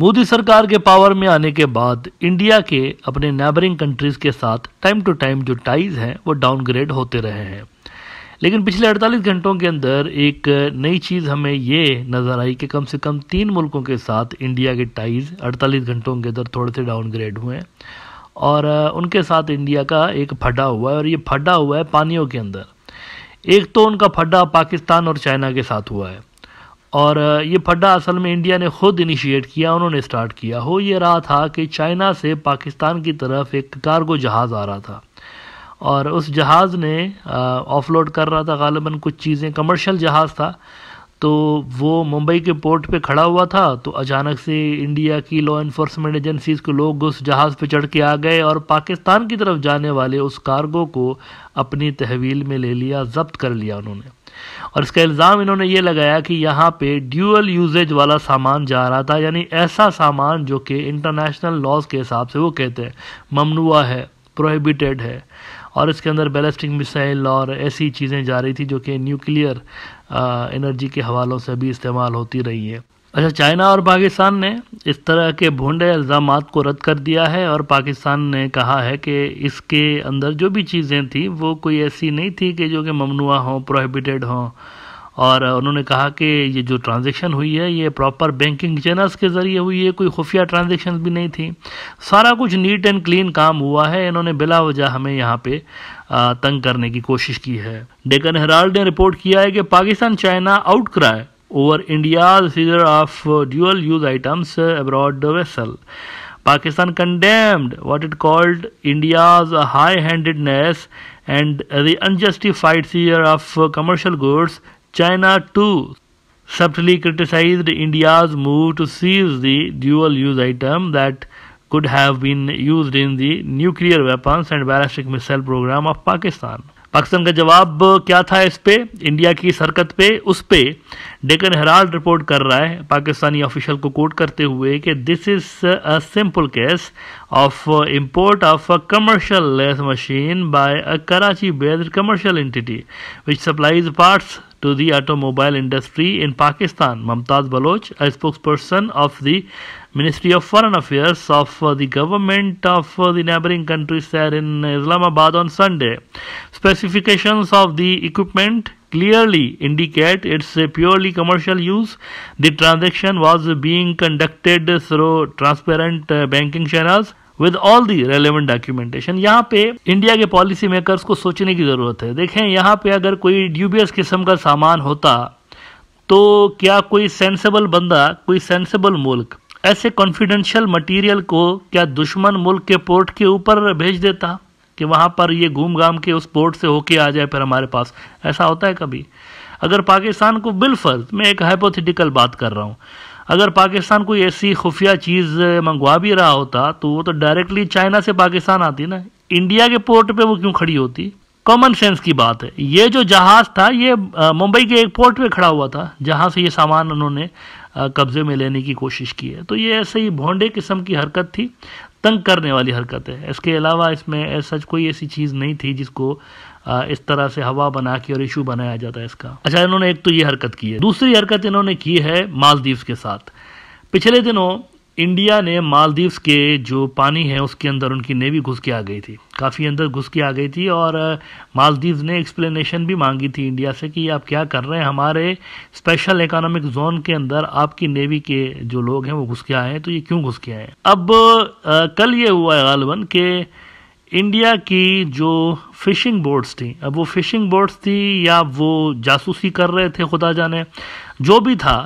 मोदी सरकार के पावर में आने के बाद इंडिया के अपने नेबरिंग कंट्रीज के साथ टाइम टू टाइम जो टाइज हैं वो डाउनग्रेड होते रहे हैं लेकिन पिछले 48 घंटों के अंदर एक नई चीज़ हमें ये नज़र आई कि कम से कम तीन मुल्कों के साथ इंडिया के टाइज़ 48 घंटों के अंदर थोड़े से डाउनग्रेड हुए हैं और उनके साथ इंडिया का एक फड्डा हुआ है और ये फड्डा हुआ है पानियों के अंदर एक तो उनका फड्डा पाकिस्तान और चाइना के साथ हुआ है और ये फड्डा असल में इंडिया ने खुद इनिशिएट किया उन्होंने स्टार्ट किया हो ये रहा था कि चाइना से पाकिस्तान की तरफ एक कार्गो जहाज़ आ रहा था और उस जहाज़ ने ऑफलोड कर रहा था गालिबा कुछ चीज़ें कमर्शल जहाज़ था तो वो मुंबई के पोर्ट पे खड़ा हुआ था तो अचानक से इंडिया की लॉ इन्फोर्समेंट एजेंसीज के लोग उस जहाज़ पे चढ़ के आ गए और पाकिस्तान की तरफ जाने वाले उस कार्गो को अपनी तहवील में ले लिया जब्त कर लिया उन्होंने और इसका इल्ज़ाम इन्होंने ये लगाया कि यहाँ पे ड्यूअल यूजेज वाला सामान जा रहा था यानी ऐसा सामान जो कि इंटरनेशनल लॉज के हिसाब से वो कहते हैं ममनुआ है प्रोहिबिटेड है और इसके अंदर बैलिस्टिक मिसाइल और ऐसी चीज़ें जा रही थी जो कि न्यूक्लियर एनर्जी के हवालों से भी इस्तेमाल होती रही है अच्छा चाइना और पाकिस्तान ने इस तरह के भूडे इल्ज़ाम को रद्द कर दिया है और पाकिस्तान ने कहा है कि इसके अंदर जो भी चीज़ें थी वो कोई ऐसी नहीं थी कि जो कि ममनुआ हों प्रोहिबिटेड हों और उन्होंने कहा कि ये जो ट्रांजेक्शन हुई है ये प्रॉपर बैंकिंग चैनल्स के ज़रिए हुई है कोई खुफिया ट्रांजेक्शन भी नहीं थी सारा कुछ नीट एंड क्लीन काम हुआ है इन्होंने बिला वजह हमें यहाँ पे तंग करने की कोशिश की है डेकन हेराल्ड ने रिपोर्ट किया है कि Pakistan China outcry over India seizure of dual use items abroad vessel Pakistan condemned what it called India's high handedness and the unjustified seizure of commercial goods China too subtly criticized India's move to seize the dual use item that could have been used in the nuclear weapons and ballistic missile program of Pakistan. Pakistan का जवाब क्या था इस पे India की इस हरकत पे उस पे डेकन हेराल्ड रिपोर्ट कर रहा है पाकिस्तानी ऑफिशियल को कोट करते हुए कि this is a simple case of import of a commercial lace machine by a Karachi based commercial entity which supplies parts to the automobile industry in Pakistan Mumtaz Baloch a spokesperson of the ministry of foreign affairs of the government of the neighbouring countries said in Islamabad on Sunday specifications of the equipment clearly indicate it's a purely commercial use. The transaction was being conducted through transparent banking channels with all the relevant documentation यहाँ पे India के policy makers को सोचने की जरूरत है देखें यहाँ पे अगर कोई ड्यूबियस किस्म का सामान होता तो क्या कोई सेंसेबल बंदा कोई सेंसेबल मुल्क ऐसे कॉन्फिडेंशियल मटेरियल को क्या दुश्मन मुल्क के पोर्ट के ऊपर भेज देता कि वहाँ पर ये घूम घाम के उस पोर्ट से होके आ जाए फिर हमारे पास ऐसा होता है कभी अगर पाकिस्तान को बिलफर्ज मैं एक हाइपोथेटिकल बात कर रहा हूँ अगर पाकिस्तान कोई ऐसी खुफिया चीज़ मंगवा भी रहा होता तो वो तो डायरेक्टली चाइना से पाकिस्तान आती ना इंडिया के पोर्ट पर वो क्यों खड़ी होती कॉमन सेंस की बात है ये जो जहाज़ था ये मुंबई के एक पोर्ट पे खड़ा हुआ था जहाँ से ये सामान उन्होंने कब्ज़े में लेने की कोशिश की है तो ये ऐसे ही भोंडे किस्म की हरकत थी तंग करने वाली हरकत है इसके अलावा इसमें सच कोई ऐसी चीज़ नहीं थी जिसको इस तरह से हवा बना के और इशू बनाया जाता है इसका अच्छा इन्होंने एक तो ये हरकत की है दूसरी हरकत इन्होंने की है मालदीव के साथ पिछले दिनों इंडिया ने मालदीव्स के जो पानी है उसके अंदर उनकी नेवी घुस के आ गई थी काफ़ी अंदर घुस के आ गई थी और मालदीव्स ने एक्सप्लेनेशन भी मांगी थी इंडिया से कि आप क्या कर रहे हैं हमारे स्पेशल इकोनॉमिक जोन के अंदर आपकी नेवी के जो लोग हैं वो घुस के आए हैं तो ये क्यों घुस के आए हैं अब आ, कल ये हुआ है गालबन के इंडिया की जो फिशिंग बोट्स थी अब वो फिशिंग बोट्स थी या वो जासूसी कर रहे थे खुदा जाने जो भी था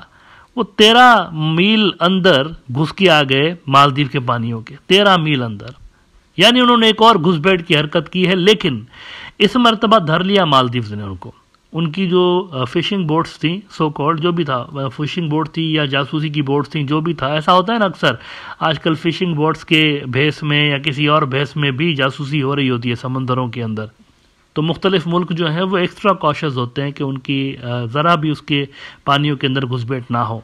वो तेरह मील अंदर घुस के आ गए मालदीव के पानियों के तेरह मील अंदर यानी उन्होंने एक और घुसपैठ की हरकत की है लेकिन इस मरतबा धर लिया मालदीव ने उनको उनकी जो फिशिंग बोट्स थी सो कॉल्ड जो भी था फिशिंग बोट थी या जासूसी की बोट्स थी जो भी था ऐसा होता है ना अक्सर आजकल फिशिंग बोट्स के भेस में या किसी और भेस में भी जासूसी हो रही होती है समंदरों के अंदर तो मुख्तलिफ मुल्क जो हैं वो एक्स्ट्रा कॉशस होते हैं कि उनकी ज़रा भी उसके पानियों के अंदर घुसपैठ ना हो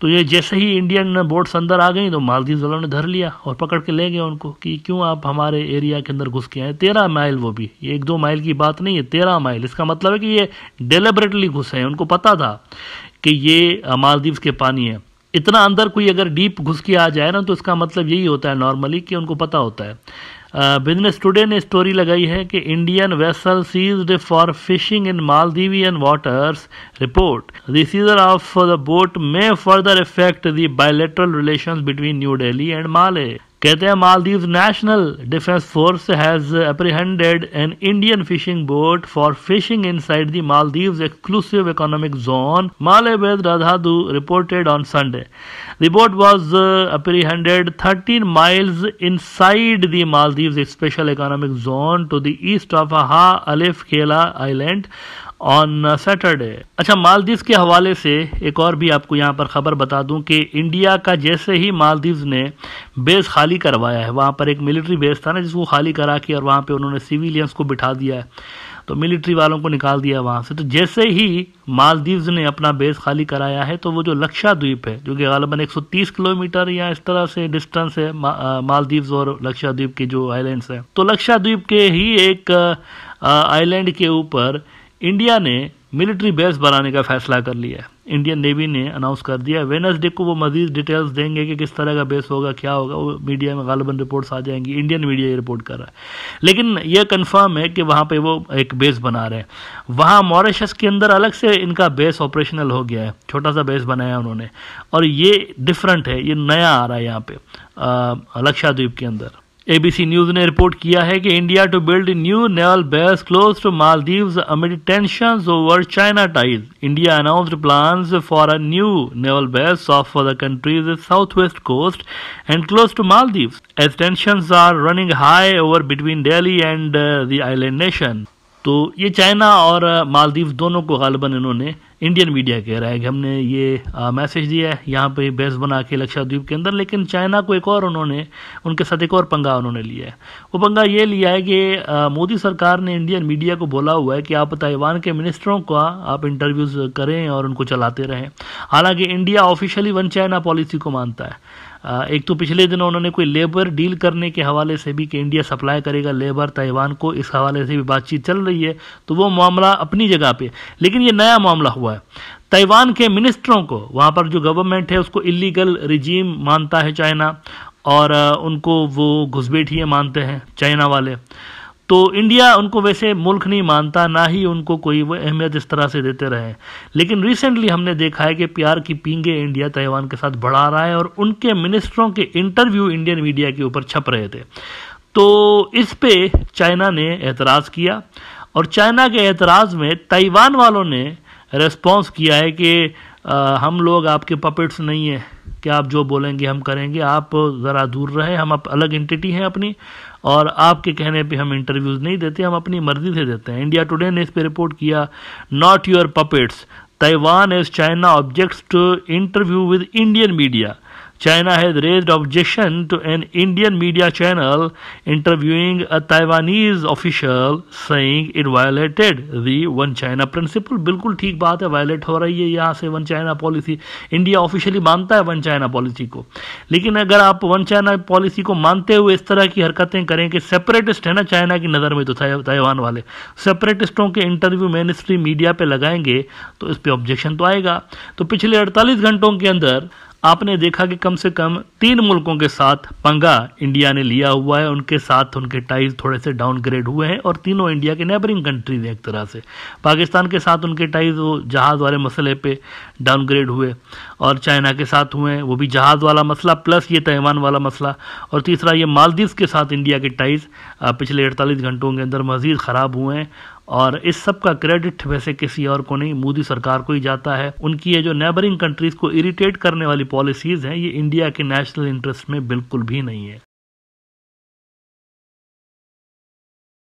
तो ये जैसे ही इंडियन बोट्स अंदर आ गई तो मालदीव वालों ने धर लिया और पकड़ के ले गए उनको कि क्यों आप हमारे एरिया के अंदर घुस के आए तेरह माइल वो भी ये एक दो माइल की बात नहीं है तेरह माइल इसका मतलब है कि ये डेलिब्रेटली घुसे हैं उनको पता था कि ये मालदीव के पानी है इतना अंदर कोई अगर डीप घुस के आ जाए ना तो इसका मतलब यही होता है नॉर्मली कि उनको पता होता है बिजनेस टुडे ने स्टोरी लगाई है कि Indian vessel seized for fishing in Maldivian waters report रिसीजर seizure of the boat may further effect the bilateral relation between new Delhi and Male कहते हैं Maldives national defence force has apprehended an Indian fishing boat for fishing inside the Maldives exclusive economic zone मालेबेद राधादू reported on Sunday the boat was apprehended thirteen miles inside the Maldives special economic zone to the east of Haa Alif खेला island on Saturday अच्छा मालदीव के हवाले से एक और भी आपको यहाँ पर ख़बर बता दूँ कि इंडिया का जैसे ही मालदीव ने बेस खाली करवाया है वहाँ पर एक मिलिट्री बेस था ना जिसको खाली करा के और वहाँ पर उन्होंने सिविलियंस को बिठा दिया है तो मिलिट्री वालों को निकाल दिया वहाँ से तो जैसे ही मालदीव ने अपना बेस खाली कराया है तो वो जो लक्षाद्वीप है जो कि गालबन तीस किलोमीटर या इस तरह से डिस्टेंस है मा, मालदीव्स और लक्षाद्वीप के जो आइलैंड हैं तो लक्षाद्वीप के ही एक आइलैंड के ऊपर इंडिया ने मिलिट्री बेस बनाने का फैसला कर लिया है इंडियन नेवी ने अनाउंस कर दिया वेनसडे को वो मजीद डिटेल्स देंगे कि किस तरह का बेस होगा क्या होगा वो मीडिया में गालबन रिपोर्ट्स आ जाएंगी इंडियन मीडिया ये रिपोर्ट कर रहा है लेकिन यह कंफर्म है कि वहाँ पे वो एक बेस बना रहे हैं वहाँ मॉरिशस के अंदर अलग से इनका बेस ऑपरेशनल हो गया है छोटा सा बेस बनाया उन्होंने और ये डिफरेंट है ये नया आ रहा है यहाँ पर लक्षाद्वीप के अंदर एबीसी न्यूज ने रिपोर्ट किया है कि India to build new naval base close to Maldives amid tension over China ties India announced plans for a new naval base off the country's south west coast and close to Maldives as tension are running high over between Delhi and the island nation तो ये China और Maldives uh, दोनों को गालबन इन्होंने Indian media कह रहा है कि हमने ये मैसेज दिया है यहाँ पे बेस बना के लक्षद्वीप के अंदर लेकिन चाइना को एक और उन्होंने उनके साथ एक और पंगा उन्होंने लिया है वो पंगा ये लिया है कि मोदी सरकार ने इंडियन मीडिया को बोला हुआ है कि आप ताइवान के मिनिस्टरों का आप इंटरव्यूज़ करें और उनको चलाते रहें हालांकि India officially one China policy को मानता है एक तो पिछले दिनों उन्होंने कोई लेबर डील करने के हवाले से भी कि इंडिया सप्लाई करेगा लेबर ताइवान को इस हवाले से भी बातचीत चल रही है तो वो मामला अपनी जगह पे लेकिन ये नया मामला हुआ हुआ है ताइवान के मिनिस्टरों को वहाँ पर जो गवर्नमेंट है उसको इलीगल रिजीम मानता है चाइना और उनको वो घुसपैठिए मानते हैं चाइना वाले तो इंडिया उनको वैसे मुल्क नहीं मानता ना ही उनको कोई वो अहमियत इस तरह से देते रहे लेकिन रिसेंटली हमने देखा है कि प्यार की पींगे इंडिया ताइवान के साथ बढ़ा रहा है और उनके मिनिस्टरों के इंटरव्यू इंडियन मीडिया के ऊपर छप रहे थे तो इस पे चाइना ने एतराज़ किया और चाइना के एतराज़ में ताइवान वालों ने रेस्पॉन्स किया है कि आ, हम लोग आपके पपेट्स नहीं हैं कि आप जो बोलेंगे हम करेंगे आप ज़रा दूर रहे हम आप अलग एंटिटी हैं अपनी और आपके कहने पे हम इंटरव्यूज़ नहीं देते हम अपनी मर्ज़ी से देते हैं इंडिया टुडे ने इस पर रिपोर्ट किया not your puppets Taiwan as China objects to interview with Indian media China has raised objection to an Indian media channel interviewing a Taiwanese official saying it violated the One China principle. बिल्कुल ठीक बात है violet हो रही है यहाँ से one China policy India officially मानता है वन चाइना पॉलिसी को लेकिन अगर आप वन चाइना पॉलिसी को मानते हुए इस तरह की हरकतें करें कि सेपरेटिस्ट है ना चाइना की नज़र में तो ताइवान वाले सेपरेटिस्टों के इंटरव्यू मेन स्ट्रीम मीडिया पर लगाएंगे तो इस पर ऑब्जेक्शन तो आएगा तो पिछले अड़तालीस घंटों के अंदर आपने देखा कि कम से कम तीन मुल्कों के साथ पंगा इंडिया ने लिया हुआ है उनके साथ उनके टाइज थोड़े से डाउनग्रेड हुए हैं और तीनों इंडिया के नेबरिंग कंट्रीज हैं एक तरह से पाकिस्तान के साथ उनके टाइज वो जहाज़ वाले मसले पे डाउनग्रेड हुए और चाइना के साथ हुए वो भी जहाज़ वाला मसला प्लस ये तैवान वाला मसला और तीसरा ये मालदीव के साथ इंडिया के टाइज पिछले अड़तालीस घंटों के अंदर मज़ीद ख़राब हुए हैं और इस सब का क्रेडिट वैसे किसी और को नहीं मोदी सरकार को ही जाता है उनकी ये जो नेबरिंग कंट्रीज को इरिटेट करने वाली पॉलिसीज हैं ये इंडिया के नेशनल इंटरेस्ट में बिल्कुल भी नहीं है